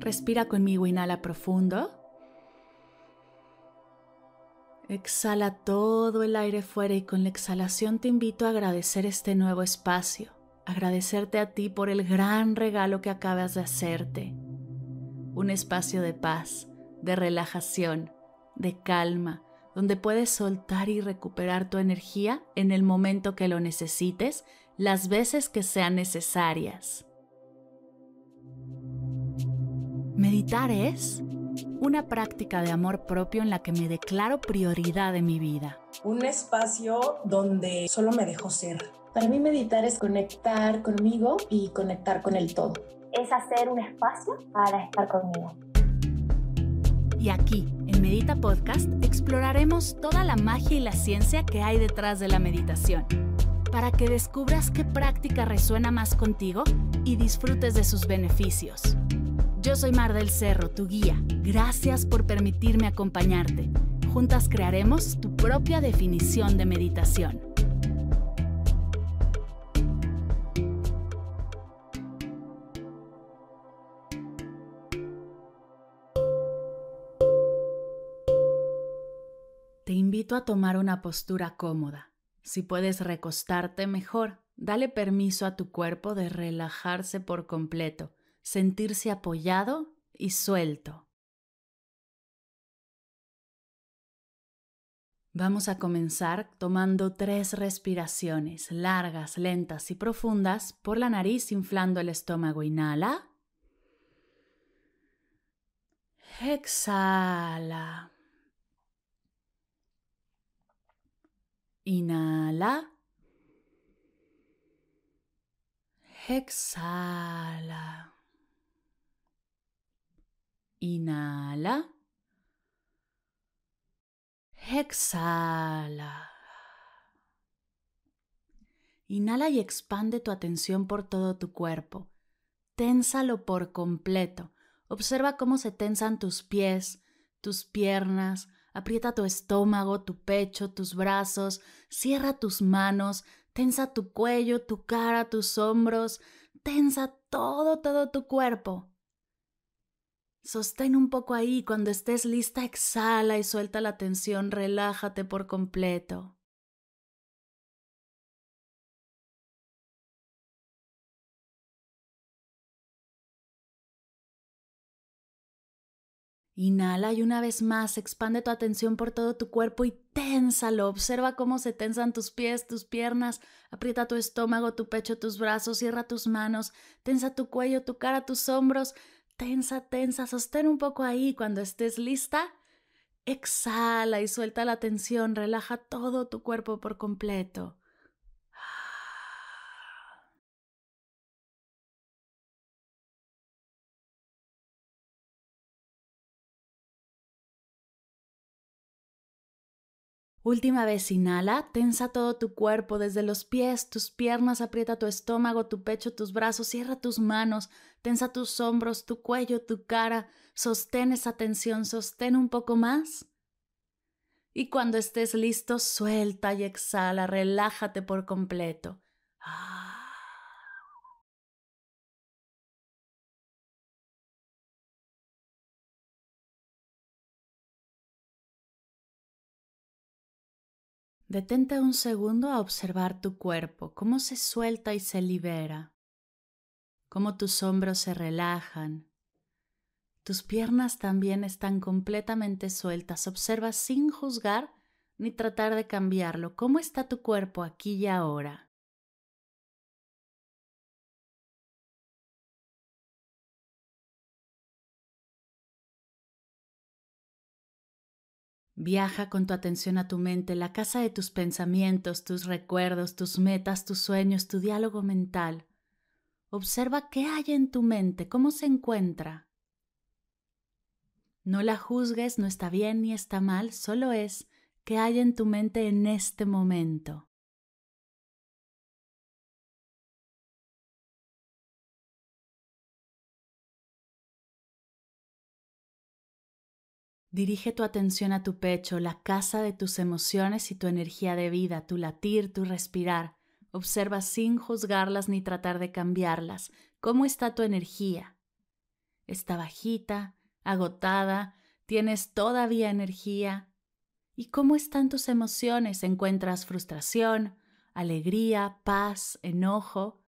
Respira conmigo, inhala profundo. Exhala todo el aire fuera y con la exhalación te invito a agradecer este nuevo espacio, agradecerte a ti por el gran regalo que acabas de hacerte. Un espacio de paz, de relajación, de calma, donde puedes soltar y recuperar tu energía en el momento que lo necesites, las veces que sean necesarias. Meditar es una práctica de amor propio en la que me declaro prioridad de mi vida. Un espacio donde solo me dejo ser. Para mí meditar es conectar conmigo y conectar con el todo. Es hacer un espacio para estar conmigo. Y aquí, en Medita Podcast, exploraremos toda la magia y la ciencia que hay detrás de la meditación, para que descubras qué práctica resuena más contigo y disfrutes de sus beneficios. Yo soy Mar del Cerro, tu guía. Gracias por permitirme acompañarte. Juntas crearemos tu propia definición de meditación. Te invito a tomar una postura cómoda. Si puedes recostarte mejor, dale permiso a tu cuerpo de relajarse por completo sentirse apoyado y suelto. Vamos a comenzar tomando tres respiraciones largas, lentas y profundas por la nariz, inflando el estómago. Inhala. Exhala. Inhala. Exhala. Inhala. Exhala. Inhala y expande tu atención por todo tu cuerpo. Ténsalo por completo. Observa cómo se tensan tus pies, tus piernas, aprieta tu estómago, tu pecho, tus brazos, cierra tus manos, tensa tu cuello, tu cara, tus hombros, tensa todo, todo tu cuerpo. Sostén un poco ahí, cuando estés lista exhala y suelta la tensión, relájate por completo. Inhala y una vez más expande tu atención por todo tu cuerpo y ténsalo. Observa cómo se tensan tus pies, tus piernas, aprieta tu estómago, tu pecho, tus brazos, cierra tus manos, tensa tu cuello, tu cara, tus hombros tensa, tensa, sostén un poco ahí. Cuando estés lista, exhala y suelta la tensión, relaja todo tu cuerpo por completo. Última vez inhala, tensa todo tu cuerpo, desde los pies, tus piernas, aprieta tu estómago, tu pecho, tus brazos, cierra tus manos, tensa tus hombros, tu cuello, tu cara, sostén esa tensión, sostén un poco más. Y cuando estés listo, suelta y exhala, relájate por completo. Ah. Detente un segundo a observar tu cuerpo, cómo se suelta y se libera, cómo tus hombros se relajan. Tus piernas también están completamente sueltas. Observa sin juzgar ni tratar de cambiarlo. ¿Cómo está tu cuerpo aquí y ahora? Viaja con tu atención a tu mente, la casa de tus pensamientos, tus recuerdos, tus metas, tus sueños, tu diálogo mental. Observa qué hay en tu mente, cómo se encuentra. No la juzgues, no está bien ni está mal, solo es qué hay en tu mente en este momento. Dirige tu atención a tu pecho, la casa de tus emociones y tu energía de vida, tu latir, tu respirar. Observa sin juzgarlas ni tratar de cambiarlas. ¿Cómo está tu energía? ¿Está bajita? ¿Agotada? ¿Tienes todavía energía? ¿Y cómo están tus emociones? ¿Encuentras frustración, alegría, paz, enojo?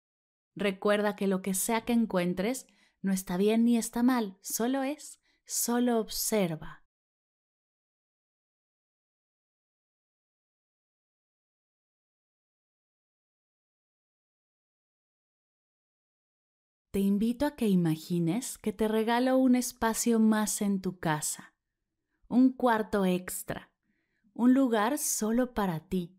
Recuerda que lo que sea que encuentres no está bien ni está mal, solo es, solo observa. te invito a que imagines que te regalo un espacio más en tu casa, un cuarto extra, un lugar solo para ti,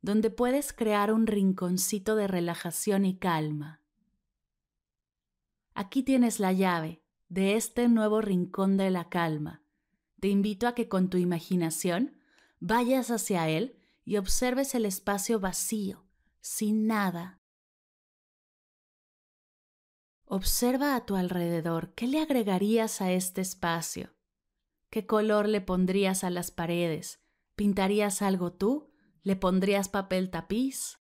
donde puedes crear un rinconcito de relajación y calma. Aquí tienes la llave de este nuevo rincón de la calma. Te invito a que con tu imaginación vayas hacia él y observes el espacio vacío, sin nada, Observa a tu alrededor qué le agregarías a este espacio, qué color le pondrías a las paredes, pintarías algo tú, le pondrías papel tapiz.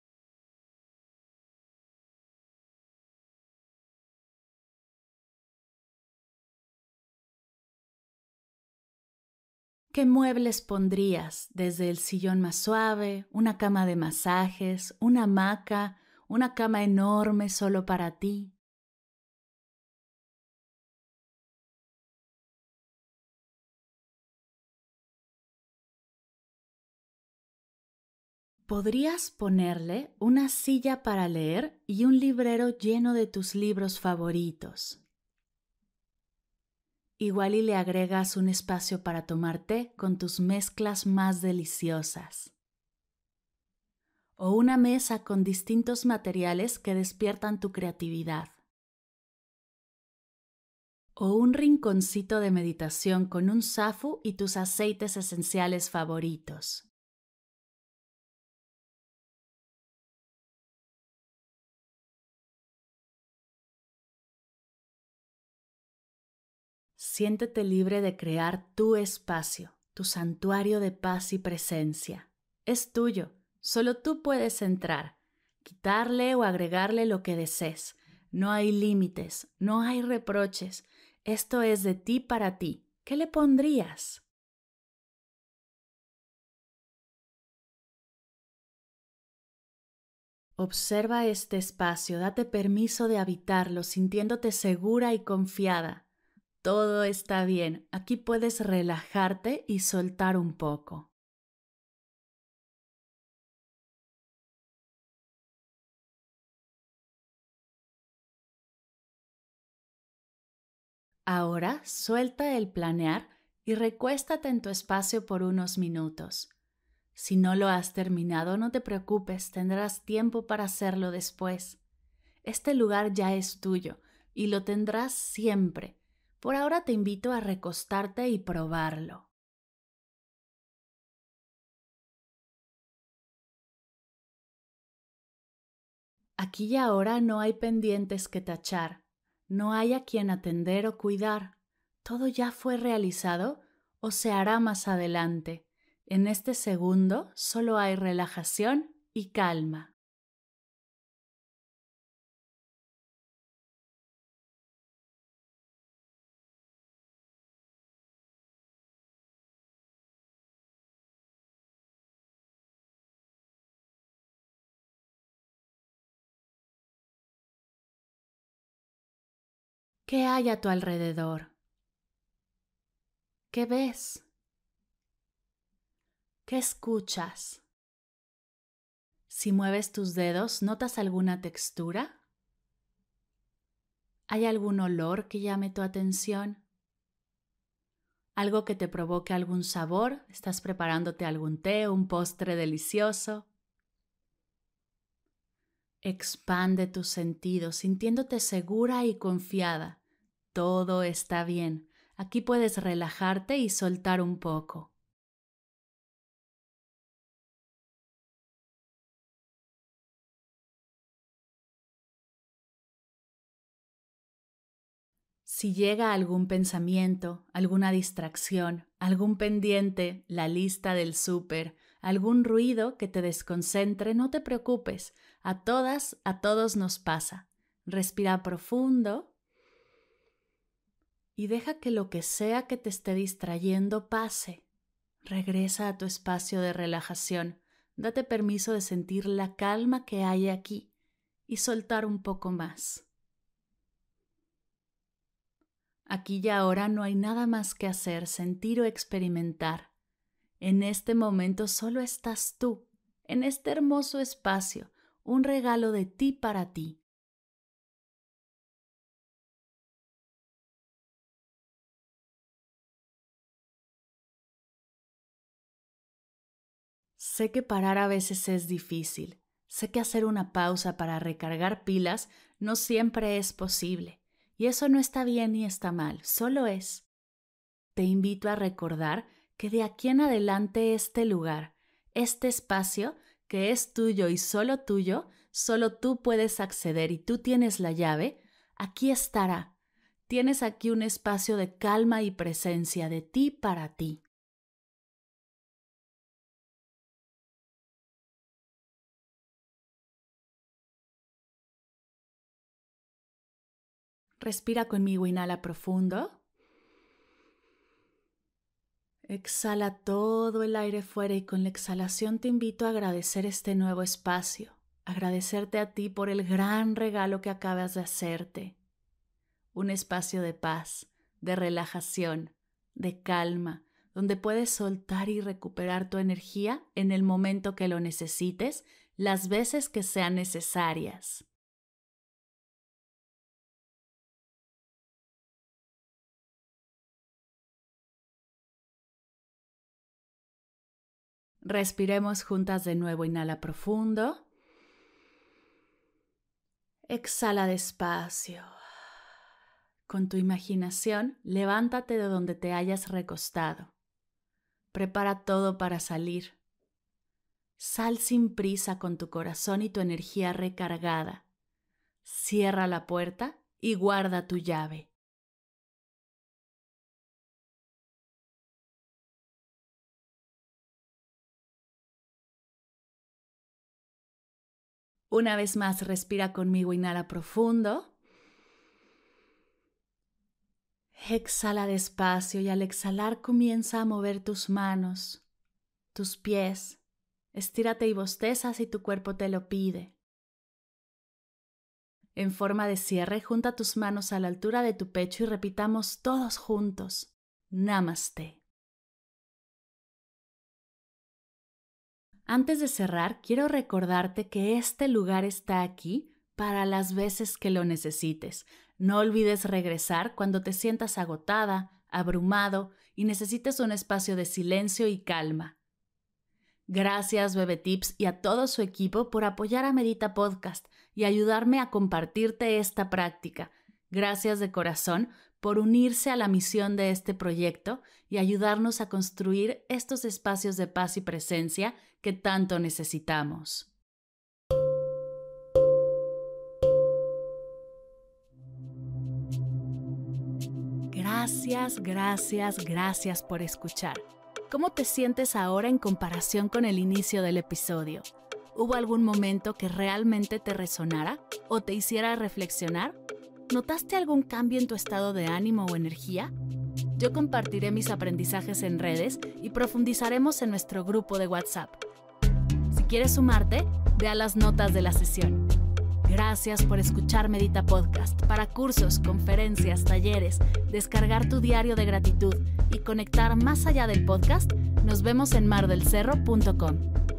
¿Qué muebles pondrías? Desde el sillón más suave, una cama de masajes, una hamaca, una cama enorme solo para ti. podrías ponerle una silla para leer y un librero lleno de tus libros favoritos. Igual y le agregas un espacio para tomar té con tus mezclas más deliciosas. O una mesa con distintos materiales que despiertan tu creatividad. O un rinconcito de meditación con un zafu y tus aceites esenciales favoritos. siéntete libre de crear tu espacio, tu santuario de paz y presencia. Es tuyo, solo tú puedes entrar, quitarle o agregarle lo que desees. No hay límites, no hay reproches. Esto es de ti para ti. ¿Qué le pondrías? Observa este espacio, date permiso de habitarlo, sintiéndote segura y confiada. Todo está bien, aquí puedes relajarte y soltar un poco. Ahora suelta el planear y recuéstate en tu espacio por unos minutos. Si no lo has terminado, no te preocupes, tendrás tiempo para hacerlo después. Este lugar ya es tuyo y lo tendrás siempre. Por ahora te invito a recostarte y probarlo. Aquí y ahora no hay pendientes que tachar, no hay a quien atender o cuidar. Todo ya fue realizado o se hará más adelante. En este segundo solo hay relajación y calma. ¿Qué hay a tu alrededor? ¿Qué ves? ¿Qué escuchas? Si mueves tus dedos, ¿notas alguna textura? ¿Hay algún olor que llame tu atención? ¿Algo que te provoque algún sabor? ¿Estás preparándote algún té, un postre delicioso? Expande tus sentidos sintiéndote segura y confiada todo está bien. Aquí puedes relajarte y soltar un poco. Si llega algún pensamiento, alguna distracción, algún pendiente, la lista del súper, algún ruido que te desconcentre, no te preocupes. A todas, a todos nos pasa. Respira profundo y deja que lo que sea que te esté distrayendo pase. Regresa a tu espacio de relajación, date permiso de sentir la calma que hay aquí y soltar un poco más. Aquí y ahora no hay nada más que hacer, sentir o experimentar. En este momento solo estás tú, en este hermoso espacio, un regalo de ti para ti. Sé que parar a veces es difícil, sé que hacer una pausa para recargar pilas no siempre es posible, y eso no está bien ni está mal, solo es. Te invito a recordar que de aquí en adelante este lugar, este espacio, que es tuyo y solo tuyo, solo tú puedes acceder y tú tienes la llave, aquí estará. Tienes aquí un espacio de calma y presencia de ti para ti. Respira conmigo, inhala profundo. Exhala todo el aire fuera y con la exhalación te invito a agradecer este nuevo espacio, agradecerte a ti por el gran regalo que acabas de hacerte. Un espacio de paz, de relajación, de calma, donde puedes soltar y recuperar tu energía en el momento que lo necesites, las veces que sean necesarias. Respiremos juntas de nuevo. Inhala profundo. Exhala despacio. Con tu imaginación, levántate de donde te hayas recostado. Prepara todo para salir. Sal sin prisa con tu corazón y tu energía recargada. Cierra la puerta y guarda tu llave. Una vez más, respira conmigo, inhala profundo. Exhala despacio y al exhalar comienza a mover tus manos, tus pies. Estírate y bosteza si tu cuerpo te lo pide. En forma de cierre, junta tus manos a la altura de tu pecho y repitamos todos juntos. Namaste. Antes de cerrar, quiero recordarte que este lugar está aquí para las veces que lo necesites. No olvides regresar cuando te sientas agotada, abrumado y necesites un espacio de silencio y calma. Gracias Bebe Tips y a todo su equipo por apoyar a Medita Podcast y ayudarme a compartirte esta práctica. Gracias de corazón por unirse a la misión de este proyecto y ayudarnos a construir estos espacios de paz y presencia que tanto necesitamos. Gracias, gracias, gracias por escuchar. ¿Cómo te sientes ahora en comparación con el inicio del episodio? ¿Hubo algún momento que realmente te resonara o te hiciera reflexionar? ¿Notaste algún cambio en tu estado de ánimo o energía? Yo compartiré mis aprendizajes en redes y profundizaremos en nuestro grupo de WhatsApp quieres sumarte, ve a las notas de la sesión. Gracias por escuchar Medita Podcast para cursos, conferencias, talleres, descargar tu diario de gratitud y conectar más allá del podcast. Nos vemos en mardelcerro.com.